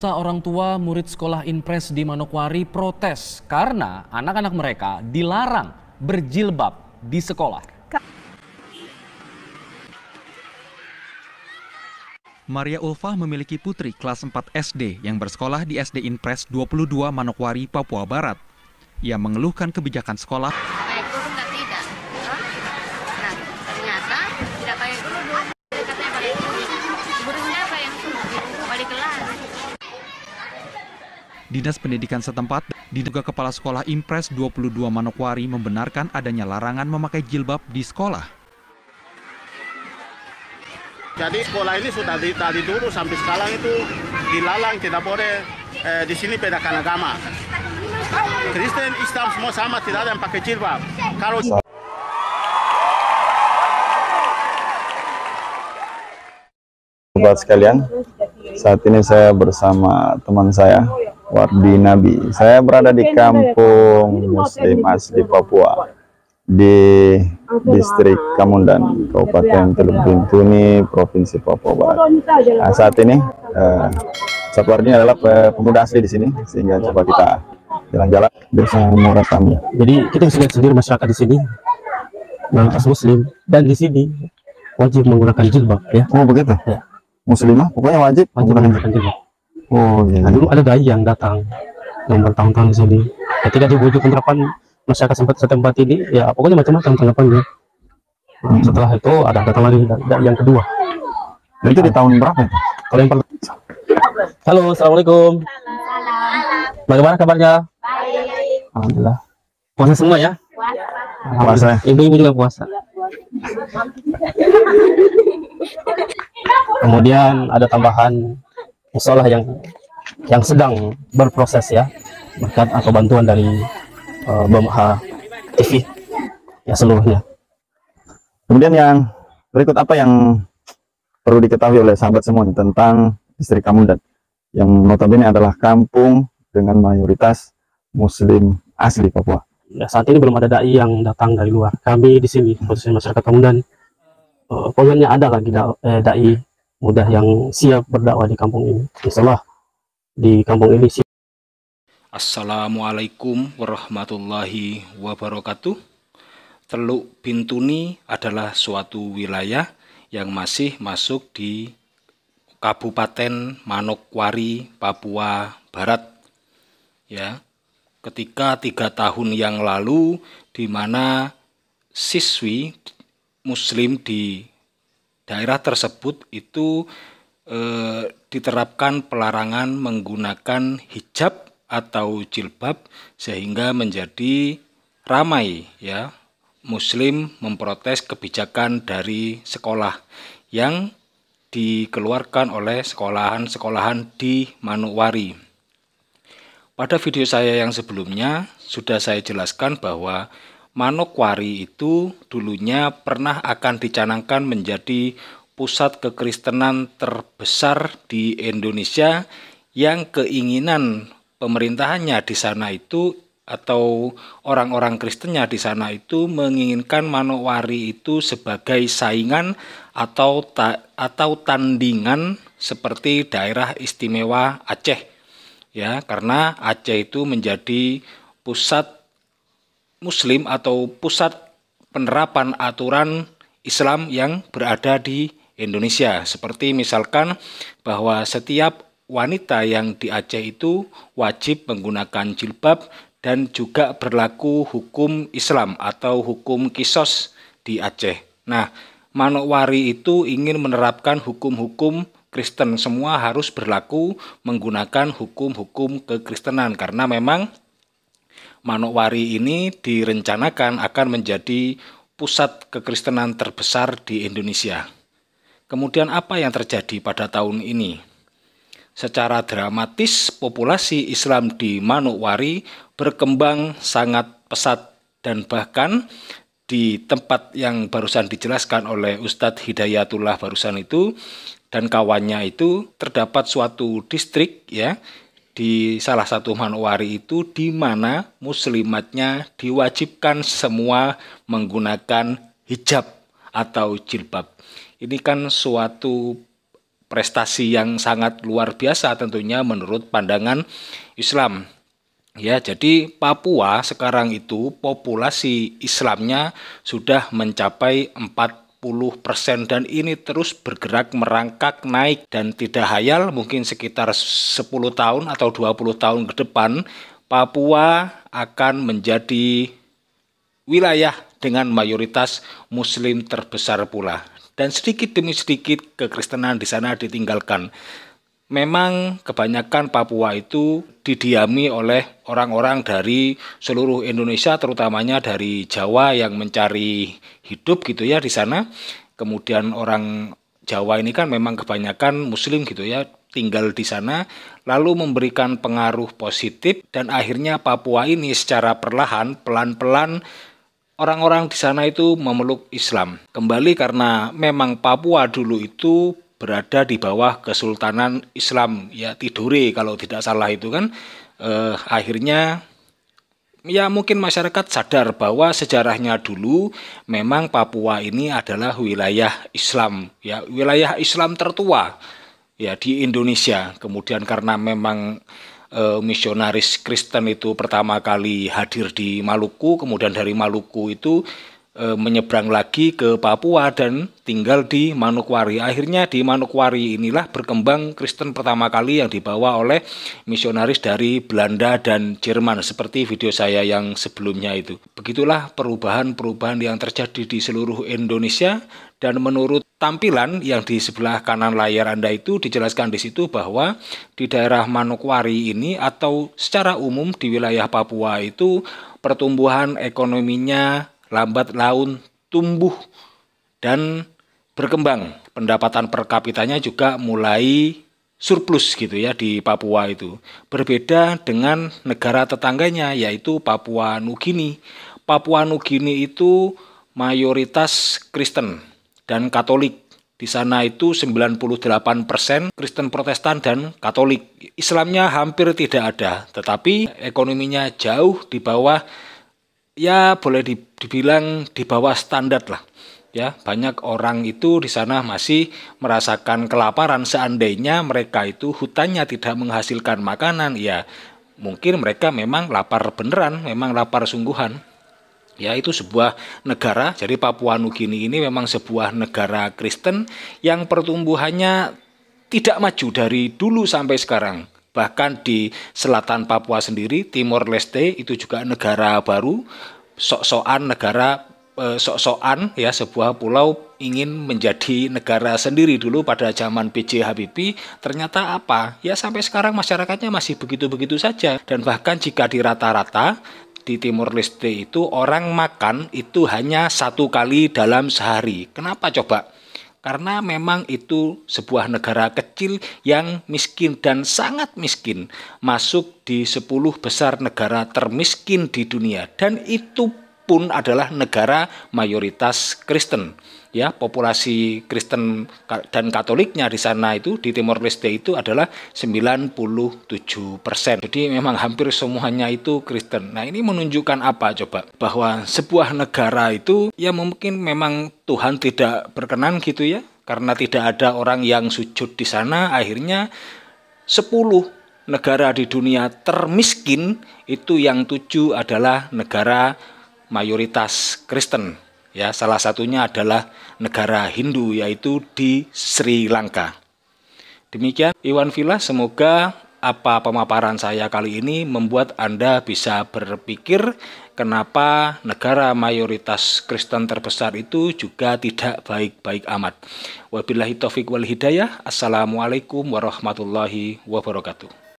Orang tua murid sekolah impres di Manokwari protes karena anak-anak mereka dilarang berjilbab di sekolah. Maria Ulfah memiliki putri kelas 4 SD yang bersekolah di SD Impres 22 Manokwari, Papua Barat. Ia mengeluhkan kebijakan sekolah Dinas Pendidikan setempat diduga kepala sekolah Impres 22 Manokwari membenarkan adanya larangan memakai jilbab di sekolah. Jadi sekolah ini sudah dari, dulu sampai sekarang itu dilarang tidak boleh eh, di sini bedakan agama. Kristen, Islam semua sama, tidak ada yang pakai jilbab. Kalau Sobat sekalian, saat ini saya bersama teman saya Wardi Nabi. Saya berada di kampung Muslim asli Papua di distrik Kamundan, Kabupaten Teluk Bintuni, Provinsi Papua Barat. Nah, saat ini eh, adalah pemuda asli di sini, sehingga coba kita jalan-jalan bersama rekannya. Jadi kita bisa lihat sendiri masyarakat di sini mayoritas Muslim dan di sini wajib menggunakan jilbab ya. Oh begitu. Ya. Muslimah pokoknya wajib, wajib menggunakan jilbab. Oh iya. Nah, iya. dulu ada dai yang datang yang bertahun-tahun di sini. Ketika dibujuk penerapan masyarakat sempat setempat ini, ya pokoknya macam-macam tanggapannya. Nah, hmm. setelah itu ada datang lagi yang kedua. Nah, itu di tahun berapa? Kalau yang pertama Halo, assalamualaikum. Halo. Bagaimana kabarnya? Baik. Alhamdulillah. Puasa semua ya? Puasa. Ibu-ibu juga puasa. Kemudian ada tambahan musola yang yang sedang berproses ya berkat atau bantuan dari uh, eh, BMH TV ya seluruhnya. Kemudian yang berikut apa yang perlu diketahui oleh sahabat semuanya tentang istri kamu dan yang notabene adalah kampung dengan mayoritas Muslim asli Papua. Ya, saat ini belum ada dai yang datang dari luar. Kami di sini khususnya masyarakat Kamundan, uh, eh, ada lagi da, eh, dai mudah yang siap berdakwah di kampung ini. Insyaallah di kampung ini siap. Assalamualaikum warahmatullahi wabarakatuh. Teluk Bintuni adalah suatu wilayah yang masih masuk di Kabupaten Manokwari, Papua Barat. Ya, ketika tiga tahun yang lalu, di mana siswi Muslim di daerah tersebut itu e, diterapkan pelarangan menggunakan hijab atau jilbab sehingga menjadi ramai ya muslim memprotes kebijakan dari sekolah yang dikeluarkan oleh sekolahan-sekolahan di Manuwari. Pada video saya yang sebelumnya sudah saya jelaskan bahwa Manokwari itu dulunya pernah akan dicanangkan menjadi pusat kekristenan terbesar di Indonesia yang keinginan pemerintahannya di sana itu atau orang-orang Kristennya di sana itu menginginkan Manokwari itu sebagai saingan atau ta atau tandingan seperti daerah istimewa Aceh ya karena Aceh itu menjadi pusat Muslim atau pusat penerapan aturan Islam yang berada di Indonesia. Seperti misalkan bahwa setiap wanita yang di Aceh itu wajib menggunakan jilbab dan juga berlaku hukum Islam atau hukum kisos di Aceh. Nah, Manokwari itu ingin menerapkan hukum-hukum Kristen semua harus berlaku menggunakan hukum-hukum kekristenan karena memang Manokwari ini direncanakan akan menjadi pusat kekristenan terbesar di Indonesia. Kemudian apa yang terjadi pada tahun ini? Secara dramatis populasi Islam di Manokwari berkembang sangat pesat dan bahkan di tempat yang barusan dijelaskan oleh Ustadz Hidayatullah barusan itu dan kawannya itu terdapat suatu distrik ya di salah satu manuari itu di mana muslimatnya diwajibkan semua menggunakan hijab atau jilbab. Ini kan suatu prestasi yang sangat luar biasa tentunya menurut pandangan Islam. Ya, jadi Papua sekarang itu populasi Islamnya sudah mencapai dan ini terus bergerak merangkak naik dan tidak hayal mungkin sekitar 10 tahun atau 20 tahun ke depan Papua akan menjadi wilayah dengan mayoritas muslim terbesar pula dan sedikit demi sedikit kekristenan di sana ditinggalkan memang kebanyakan Papua itu didiami oleh orang-orang dari seluruh Indonesia terutamanya dari Jawa yang mencari hidup gitu ya di sana. Kemudian orang Jawa ini kan memang kebanyakan muslim gitu ya tinggal di sana lalu memberikan pengaruh positif dan akhirnya Papua ini secara perlahan pelan-pelan orang-orang di sana itu memeluk Islam. Kembali karena memang Papua dulu itu berada di bawah Kesultanan Islam ya Tidore kalau tidak salah itu kan eh, akhirnya ya mungkin masyarakat sadar bahwa sejarahnya dulu memang Papua ini adalah wilayah Islam ya wilayah Islam tertua ya di Indonesia kemudian karena memang eh, misionaris Kristen itu pertama kali hadir di Maluku kemudian dari Maluku itu e, menyeberang lagi ke Papua dan tinggal di Manokwari. Akhirnya di Manokwari inilah berkembang Kristen pertama kali yang dibawa oleh misionaris dari Belanda dan Jerman seperti video saya yang sebelumnya itu. Begitulah perubahan-perubahan yang terjadi di seluruh Indonesia dan menurut tampilan yang di sebelah kanan layar Anda itu dijelaskan di situ bahwa di daerah Manokwari ini atau secara umum di wilayah Papua itu pertumbuhan ekonominya lambat laun tumbuh dan berkembang. Pendapatan per kapitanya juga mulai surplus gitu ya di Papua itu. Berbeda dengan negara tetangganya yaitu Papua Nugini. Papua Nugini itu mayoritas Kristen dan Katolik. Di sana itu 98% Kristen Protestan dan Katolik. Islamnya hampir tidak ada, tetapi ekonominya jauh di bawah ya boleh dibilang di bawah standar lah ya banyak orang itu di sana masih merasakan kelaparan seandainya mereka itu hutannya tidak menghasilkan makanan ya mungkin mereka memang lapar beneran memang lapar sungguhan ya itu sebuah negara jadi Papua Nugini ini memang sebuah negara Kristen yang pertumbuhannya tidak maju dari dulu sampai sekarang Bahkan di selatan Papua sendiri, Timor Leste itu juga negara baru, sok-sokan negara eh, sok-sokan ya sebuah pulau ingin menjadi negara sendiri dulu pada zaman PJ Habibie ternyata apa ya sampai sekarang masyarakatnya masih begitu-begitu saja dan bahkan jika di rata-rata di Timur Leste itu orang makan itu hanya satu kali dalam sehari kenapa coba karena memang itu sebuah negara kecil yang miskin dan sangat miskin, masuk di 10 besar negara termiskin di dunia dan itu pun adalah negara mayoritas Kristen. Ya, populasi Kristen dan Katoliknya di sana itu di Timor Leste itu adalah 97%. Jadi memang hampir semuanya itu Kristen. Nah, ini menunjukkan apa coba? Bahwa sebuah negara itu ya mungkin memang Tuhan tidak berkenan gitu ya. Karena tidak ada orang yang sujud di sana, akhirnya 10 negara di dunia termiskin itu yang tujuh adalah negara mayoritas Kristen. Ya, salah satunya adalah negara Hindu yaitu di Sri Lanka. Demikian Iwan Villa, semoga apa pemaparan saya kali ini membuat Anda bisa berpikir kenapa negara mayoritas Kristen terbesar itu juga tidak baik-baik amat. Wabillahi taufik wal hidayah. Assalamualaikum warahmatullahi wabarakatuh.